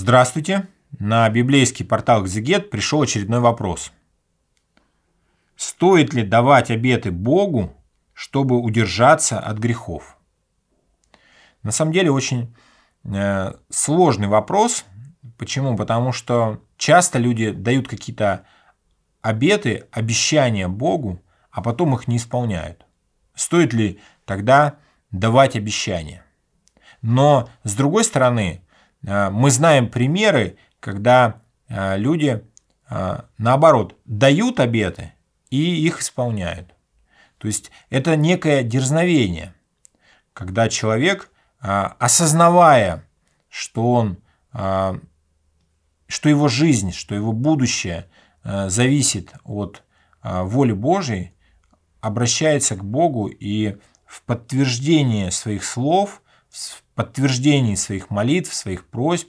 Здравствуйте! На библейский портал «Экзегет» пришел очередной вопрос. Стоит ли давать обеты Богу, чтобы удержаться от грехов? На самом деле очень э, сложный вопрос. Почему? Потому что часто люди дают какие-то обеты, обещания Богу, а потом их не исполняют. Стоит ли тогда давать обещания? Но с другой стороны, а, мы знаем примеры, когда а, люди, а, наоборот, дают обеты и их исполняют. То есть это некое дерзновение, когда человек, осознавая, что он, что его жизнь, что его будущее зависит от воли Божьей, обращается к Богу и в подтверждение своих слов, в подтверждении своих молитв, своих просьб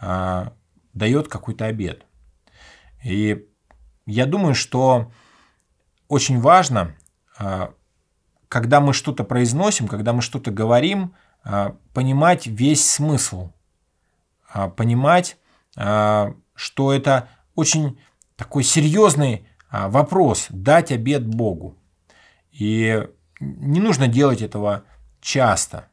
э, дает какой-то обед. И я думаю, что очень важно, э, когда мы что-то произносим, когда мы что-то говорим, э, понимать весь смысл, э, понимать, э, что это очень такой серьезный э, вопрос дать обед Богу. И не нужно делать этого часто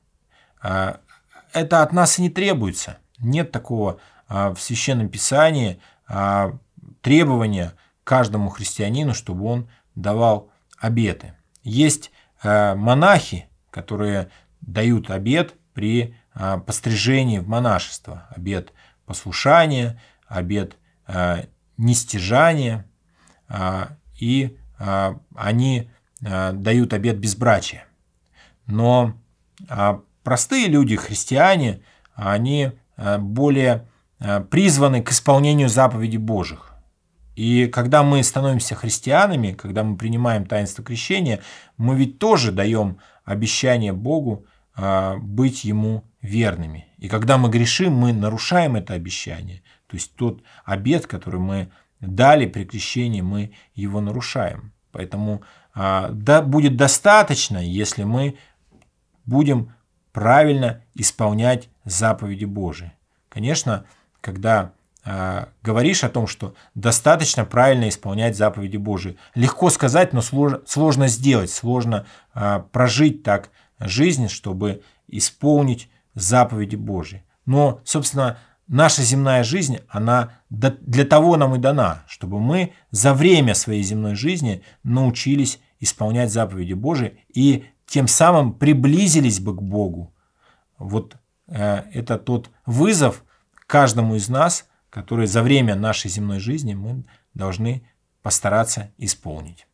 это от нас и не требуется. Нет такого а, в Священном Писании а, требования каждому христианину, чтобы он давал обеты. Есть а, монахи, которые дают обет при а, пострижении в монашество. Обет послушания, обет а, нестяжания. А, и а, они а, дают обет безбрачия. Но а, Простые люди, христиане, а они э, более э, призваны к исполнению заповедей Божьих. И когда мы становимся христианами, когда мы принимаем таинство крещения, мы ведь тоже даем обещание Богу э, быть Ему верными. И когда мы грешим, мы нарушаем это обещание. То есть тот обет, который мы дали при крещении, мы его нарушаем. Поэтому да, будет достаточно, если мы будем правильно исполнять заповеди Божии. Конечно, когда э, говоришь о том, что достаточно правильно исполнять заповеди Божии, легко сказать, но слож, сложно сделать, сложно э, прожить так жизнь, чтобы исполнить заповеди Божьи. Но, собственно, наша земная жизнь, она для того нам и дана, чтобы мы за время своей земной жизни научились исполнять заповеди Божии и тем самым приблизились бы к Богу. Вот э, это тот вызов каждому из нас, который за время нашей земной жизни мы должны постараться исполнить.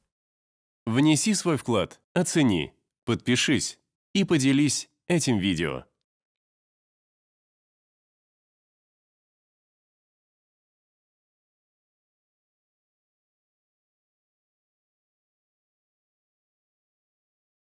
Внеси свой вклад, оцени, подпишись и поделись этим видео.